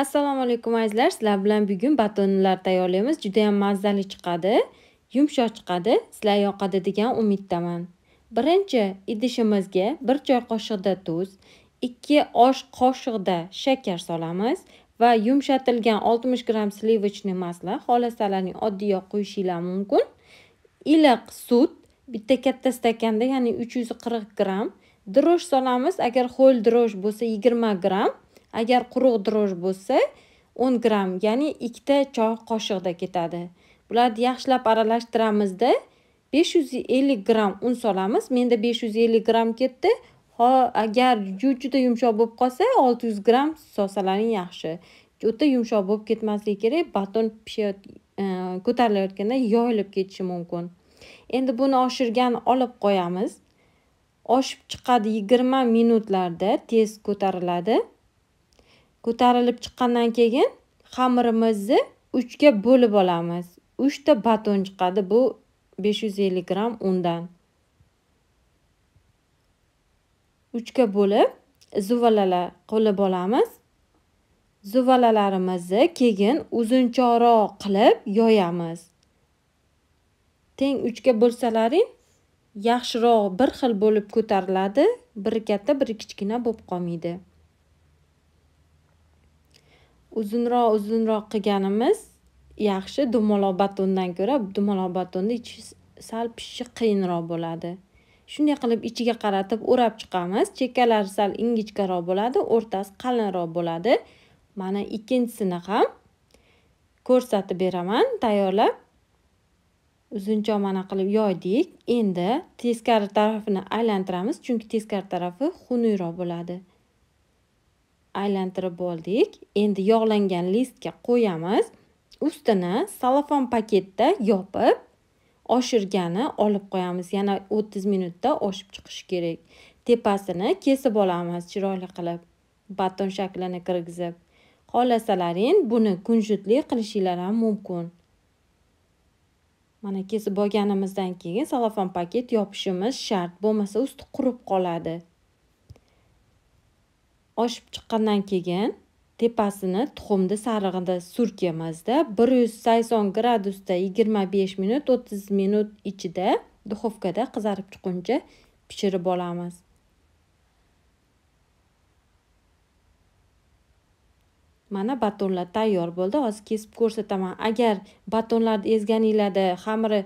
assalomu alaykum azizlar sizlar bilan bugun batonlar tayyorlaymiz juda ham mazali chiqadi yumshoq chiqadi sizlar yoqadi degan umiddaman birinchi idishimizga bir choy qoshiqda tuz ikki osh qoshiqda shakar solamiz va yumshatilgan 60 gram slivochniy masla oddiy oddiyroq quyishinglar mumkin iliq sut bitta katta stakanda ya'ni 340 gramm drosh solamiz agar ho'l drosh bo'lsa 20 gramm agar quruq drozh bo'lsa o'n gramm ya'ni ikkita choy qoshiqda ketadi bularni yaxshilab aralashtiramizda besh yuz ellik gramm un solamiz menda besh yuz ellik gramm ketdi ho agar juda yumshoq bo'lib qolsa olti yuz gramm solsalaring yaxshi o'ta yumshoq bo'lib ketmasligi kerak baton pishayot e, ko'tarilayotganda yoyilib ketishi mumkin endi buni oshirgan olib qo'yamiz oshib chiqadi yigirma minutlarda tez ko'tariladi ko'tarilib chiqqandan keyin xamirimizni uchga bo'lib olamiz uchta baton chiqadi bu besh yuz ellik gramm undan uchga bo'lib zuvalalar qilib olamiz zuvalalarimizni keyin uzunchoqroq qilib yoyamiz teng uchga bo'lsalaring yaxshiroq bir xil bo'lib ko'tariladi biri katta biri kichkina bo'lib qolmaydi uzunroq uzunroq qilganimiz yaxshi dumaloq batondan ko'ra dumaloq batonni ichi sal pishishi qiyinroq bo'ladi shunday qilib ichiga qaratib o'rab chiqamiz chekkalari sal ingichkaroq bo'ladi o'rtasi qalinroq bo'ladi mana ikkinchisini ham ko'rsatib beraman tayyorlab uzuncha mana qilib yoydik endi teskari tarafini aylantiramiz chunki teskari tarafi xunukroq bo'ladi aylantirib oldik endi yog'langan listga qo'yamiz ustini salofon paketda yopib oshirgani olib qo'yamiz yana 30 minutda oshib chiqishi kerak tepasini kesib olamiz chiroyli qilib baton shaklini kirgizib xohlasalaring buni kunjutli qilishinglar ham mumkin mana kesib olganimizdan keyin salofon paket yopishimiz shart bo'lmasa usti qurib qoladi oshib chiqqandan keyin tepasini tuxumni sarig'ida surkamizda bir yuz sakson gradusda yigirma besh minut o'ttiz minut ichida duxovkada qizarib chiqquncha pishirib olamiz mana batonlar tayyor bo'ldi hozir kesib ko'rsataman agar batonlarni ezganinglarda xamiri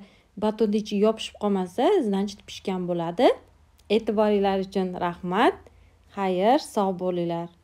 batonni ichiga yopishib qolmasa значит pishgan bo'ladi e'tiboringlar uchun rahmat xayr sog' bo'linglar